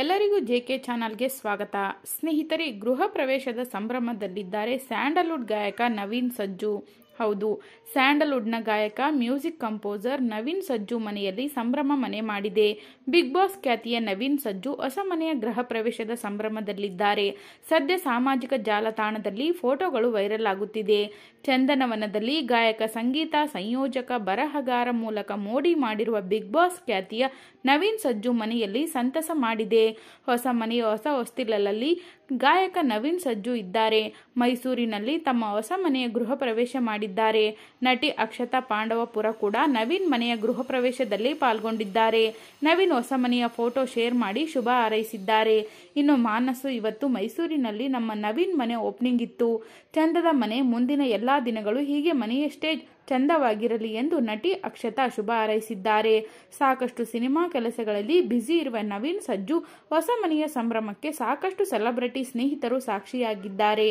ಎಲ್ಲರಿಗೂ J K ಚಾನಲ್ಗೆ ಸ್ವಾಗತ ಸ್ನೇಹಿತರೆ ಗೃಹ ಪ್ರವೇಶದ ಸಂಭ್ರಮದಲ್ಲಿದ್ದಾರೆ ಸ್ಯಾಂಡಲ್ವುಡ್ ಗಾಯಕ ನವೀನ್ ಸಜ್ಜು ಹೌದು ಸ್ಯಾಂಡಲ್ವುಡ್ನ ಗಾಯಕ ಮ್ಯೂಸಿಕ್ ಕಂಪೋಸರ್ ನವೀನ್ ಸಜ್ಜು ಮನೆಯಲ್ಲಿ ಸಂಭ್ರಮ ಮನೆ ಮಾಡಿದೆ ಬಿಗ್ ಬಾಸ್ ಖ್ಯಾತಿಯ ನವೀನ್ ಸಜ್ಜು ಹೊಸ ಮನೆಯ ಗೃಹ ಪ್ರವೇಶದ ಸಂಭ್ರಮದಲ್ಲಿದ್ದಾರೆ ಸದ್ಯ ಸಾಮಾಜಿಕ ಜಾಲತಾಣದಲ್ಲಿ ಫೋಟೋಗಳು ವೈರಲ್ ಆಗುತ್ತಿದೆ ಚಂದನವನದಲ್ಲಿ ಗಾಯಕ ಸಂಗೀತ ಸಂಯೋಜಕ ಬರಹಗಾರ ಮೂಲಕ ಮೋಡಿ ಮಾಡಿರುವ ಬಿಗ್ ಬಾಸ್ ಖ್ಯಾತಿಯ ನವೀನ್ ಸಜ್ಜು ಮನೆಯಲ್ಲಿ ಸಂತಸ ಮಾಡಿದೆ ಹೊಸ ಮನೆಯ ಹೊಸ ಹೊಸ್ತಿಲಲ್ಲಿ ಗಾಯಕ ನವೀನ್ ಸಜ್ಜು ಇದ್ದಾರೆ ಮೈಸೂರಿನಲ್ಲಿ ತಮ್ಮ ಹೊಸ ಮನೆಯ ಗೃಹ ಪ್ರವೇಶ ಮಾಡಿ ಪಾಲ್ಗೊಂಡಿದ್ದಾರೆ ನಟಿ ಅಕ್ಷತಾ ಪಾಂಡವಪುರ ಕೂಡ ನವೀನ್ ಮನೆಯ ಗೃಹ ಪ್ರವೇಶದಲ್ಲಿ ಪಾಲ್ಗೊಂಡಿದ್ದಾರೆ ನವೀನ್ ಹೊಸ ಮನೆಯ ಫೋಟೋ ಶೇರ್ ಮಾಡಿ ಶುಭ ಹಾರೈಸಿದ್ದಾರೆ ಇನ್ನು ಮಾನಸು ಇವತ್ತು ಮೈಸೂರಿನಲ್ಲಿ ನಮ್ಮ ನವೀನ್ ಮನೆ ಓಪನಿಂಗ್ ಇತ್ತು ಚಂದದ ಮನೆ ಮುಂದಿನ ಎಲ್ಲಾ ದಿನಗಳು ಹೀಗೆ ಮನೆಯಷ್ಟೇ ಚಂದವಾಗಿರಲಿ ಎಂದು ನಟಿ ಅಕ್ಷತಾ ಶುಭ ಹಾರೈಸಿದ್ದಾರೆ ಸಾಕಷ್ಟು ಸಿನಿಮಾ ಕೆಲಸಗಳಲ್ಲಿ ಬ್ಯುಸಿ ಇರುವ ನವೀನ್ ಸಜ್ಜು ಹೊಸ ಮನೆಯ ಸಂಭ್ರಮಕ್ಕೆ ಸಾಕಷ್ಟು ಸೆಲೆಬ್ರಿಟಿ ಸ್ನೇಹಿತರು ಸಾಕ್ಷಿಯಾಗಿದ್ದಾರೆ